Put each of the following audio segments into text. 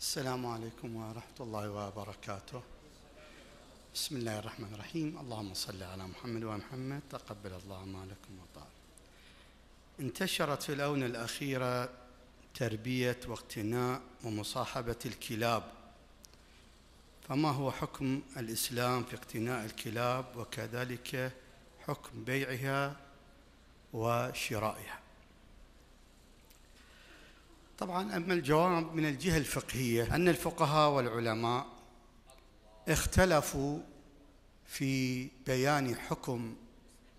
السلام عليكم ورحمة الله وبركاته بسم الله الرحمن الرحيم اللهم صل على محمد ومحمد تقبل الله مالكم وطال انتشرت في الآونة الأخيرة تربية واقتناء ومصاحبة الكلاب فما هو حكم الإسلام في اقتناء الكلاب وكذلك حكم بيعها وشرائها طبعا أما الجواب من الجهة الفقهية أن الفقهاء والعلماء اختلفوا في بيان حكم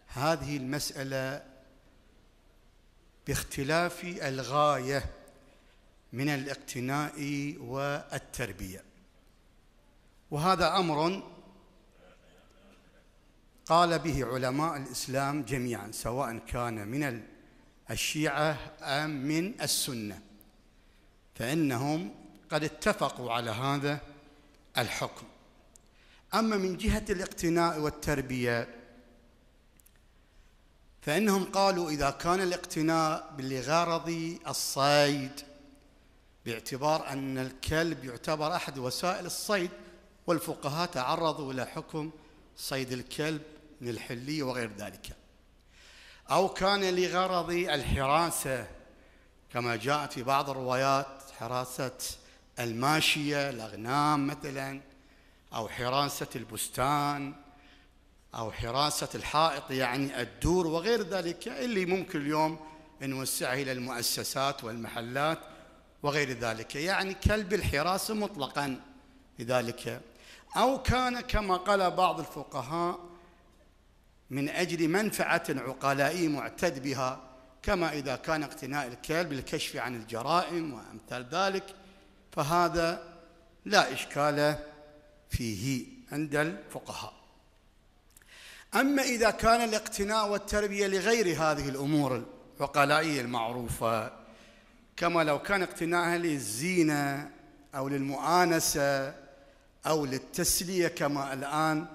هذه المسألة باختلاف الغاية من الاقتناء والتربية وهذا أمر قال به علماء الإسلام جميعا سواء كان من الشيعة أم من السنة فإنهم قد اتفقوا على هذا الحكم أما من جهة الاقتناء والتربية فإنهم قالوا إذا كان الاقتناء لغرض الصيد باعتبار أن الكلب يعتبر أحد وسائل الصيد والفقهاء تعرضوا إلى حكم صيد الكلب من الحلية وغير ذلك أو كان لغرض الحراسة كما جاء في بعض الروايات حراسة الماشية الأغنام مثلا أو حراسة البستان أو حراسة الحائط يعني الدور وغير ذلك اللي ممكن اليوم نوسعه إلى المؤسسات والمحلات وغير ذلك يعني كلب الحراسة مطلقا لذلك أو كان كما قال بعض الفقهاء من أجل منفعة عقلائي معتد بها كما إذا كان اقتناء الكلب للكشف عن الجرائم وأمثال ذلك فهذا لا إشكال فيه عند الفقهاء أما إذا كان الاقتناء والتربية لغير هذه الأمور العقلائية المعروفة كما لو كان اقتناءها للزينة أو للمؤانسة أو للتسلية كما الآن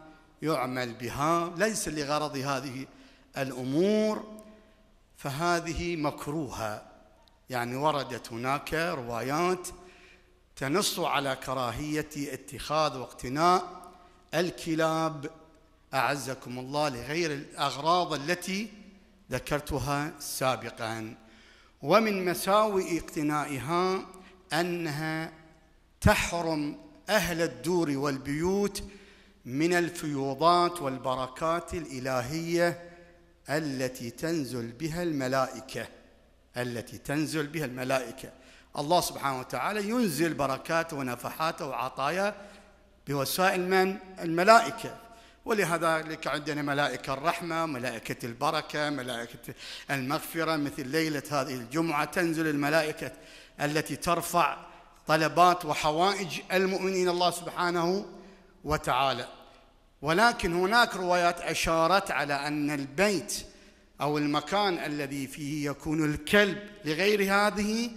يعمل بها ليس لغرض هذه الأمور فهذه مكروهه يعني وردت هناك روايات تنص على كراهيه اتخاذ واقتناء الكلاب اعزكم الله لغير الاغراض التي ذكرتها سابقا ومن مساوئ اقتنائها انها تحرم اهل الدور والبيوت من الفيوضات والبركات الالهيه التي تنزل بها الملائكة التي تنزل بها الملائكة الله سبحانه وتعالى ينزل بركاته ونفحاته وعطاياه بوسائل من الملائكة ولهذا لك عندنا ملائكة الرحمة ملائكة البركة ملائكة المغفرة مثل ليلة هذه الجمعة تنزل الملائكة التي ترفع طلبات وحوائج المؤمنين الله سبحانه وتعالى ولكن هناك روايات أشارت على أن البيت أو المكان الذي فيه يكون الكلب لغير هذه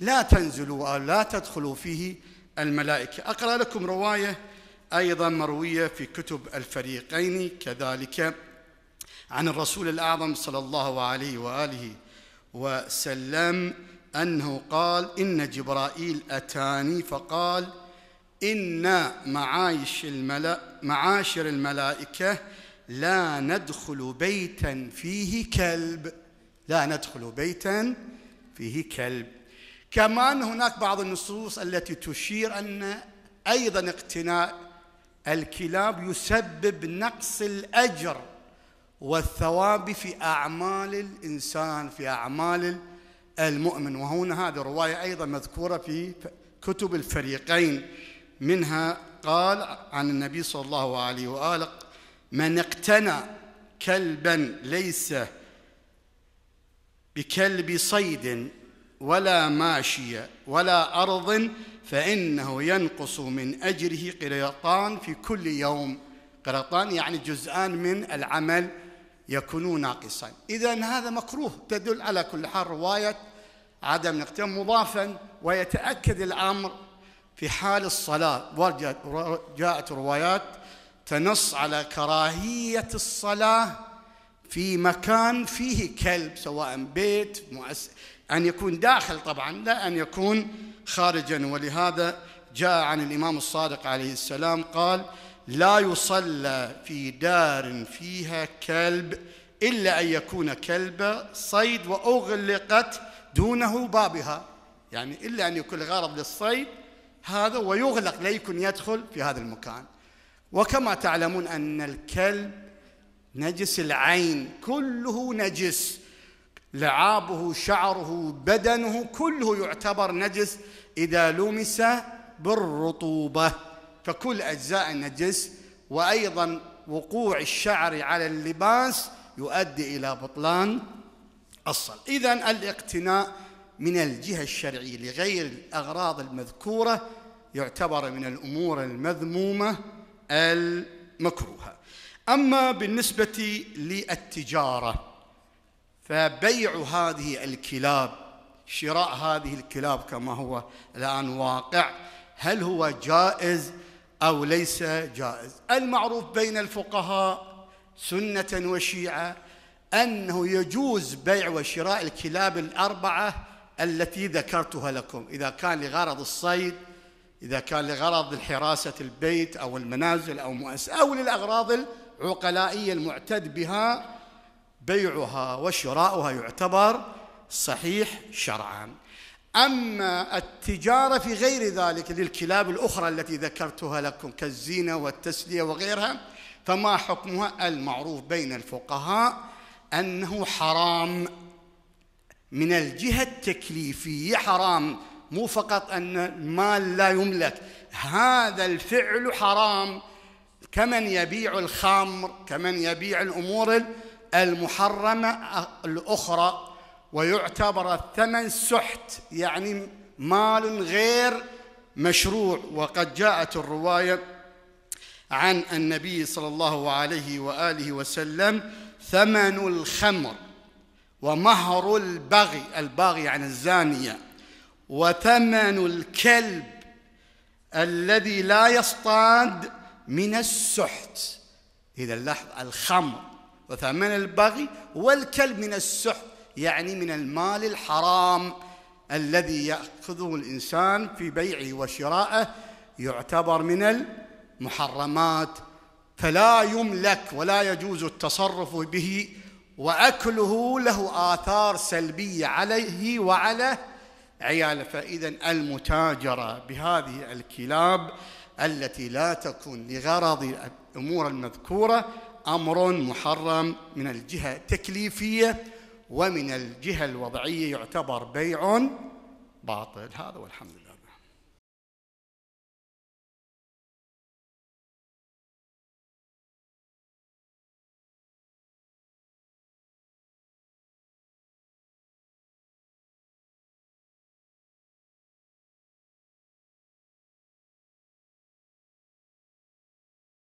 لا تنزلوا أو لا تدخلوا فيه الملائكة أقرأ لكم رواية أيضا مروية في كتب الفريقين كذلك عن الرسول الأعظم صلى الله عليه وآله وسلم أنه قال إن جبرائيل أتاني فقال إن معايش الملأ معاشر الملائكه لا ندخل بيتا فيه كلب لا ندخل بيتا فيه كلب كمان هناك بعض النصوص التي تشير ان ايضا اقتناء الكلاب يسبب نقص الاجر والثواب في اعمال الانسان في اعمال المؤمن وهنا هذه الرواية ايضا مذكوره في كتب الفريقين منها قال عن النبي صلى الله عليه وآله من اقتنى كلبا ليس بكلب صيد ولا ماشية ولا أرض فإنه ينقص من أجره قريطان في كل يوم قريطان يعني جزءان من العمل يكون ناقصا إذا هذا مكروه تدل على كل حال رواية عدم الاقتناء مضافا ويتأكد الأمر في حال الصلاة جاءت روايات تنص على كراهية الصلاة في مكان فيه كلب سواء بيت مؤسسة أن يكون داخل طبعا لا أن يكون خارجا ولهذا جاء عن الإمام الصادق عليه السلام قال لا يصلى في دار فيها كلب إلا أن يكون كلب صيد وأغلقت دونه بابها يعني إلا أن يكون غرض للصيد هذا ويغلق لا يكون يدخل في هذا المكان وكما تعلمون أن الكلب نجس العين كله نجس لعابه شعره بدنه كله يعتبر نجس إذا لمس بالرطوبة فكل أجزاء النجس وأيضا وقوع الشعر على اللباس يؤدي إلى بطلان الصل إذا الاقتناء من الجهة الشرعية لغير الأغراض المذكورة يعتبر من الأمور المذمومة المكروهة أما بالنسبة للتجارة فبيع هذه الكلاب شراء هذه الكلاب كما هو الآن واقع هل هو جائز أو ليس جائز المعروف بين الفقهاء سنة وشيعة أنه يجوز بيع وشراء الكلاب الأربعة التي ذكرتها لكم إذا كان لغرض الصيد إذا كان لغرض حراسة البيت أو المنازل أو مؤسسة أو للأغراض العقلائية المعتد بها بيعها وشراؤها يعتبر صحيح شرعا أما التجارة في غير ذلك للكلاب الأخرى التي ذكرتها لكم كالزينة والتسلية وغيرها فما حكمها المعروف بين الفقهاء أنه حرام من الجهة التكليفية حرام مو فقط أن المال لا يملك هذا الفعل حرام كمن يبيع الخمر كمن يبيع الأمور المحرمة الأخرى ويعتبر الثمن سحت يعني مال غير مشروع وقد جاءت الرواية عن النبي صلى الله عليه وآله وسلم ثمن الخمر ومهر البغي الباغي يعني الزانية وثمن الكلب الذي لا يصطاد من السحت إذا لاحظ الخمر وثمن البغي والكلب من السحت يعني من المال الحرام الذي يأخذه الإنسان في بيعه وشرائه يعتبر من المحرمات فلا يملك ولا يجوز التصرف به واكله له اثار سلبيه عليه وعلى عياله فاذا المتاجره بهذه الكلاب التي لا تكون لغرض الامور المذكوره امر محرم من الجهه التكليفيه ومن الجهه الوضعيه يعتبر بيع باطل هذا والحمد لله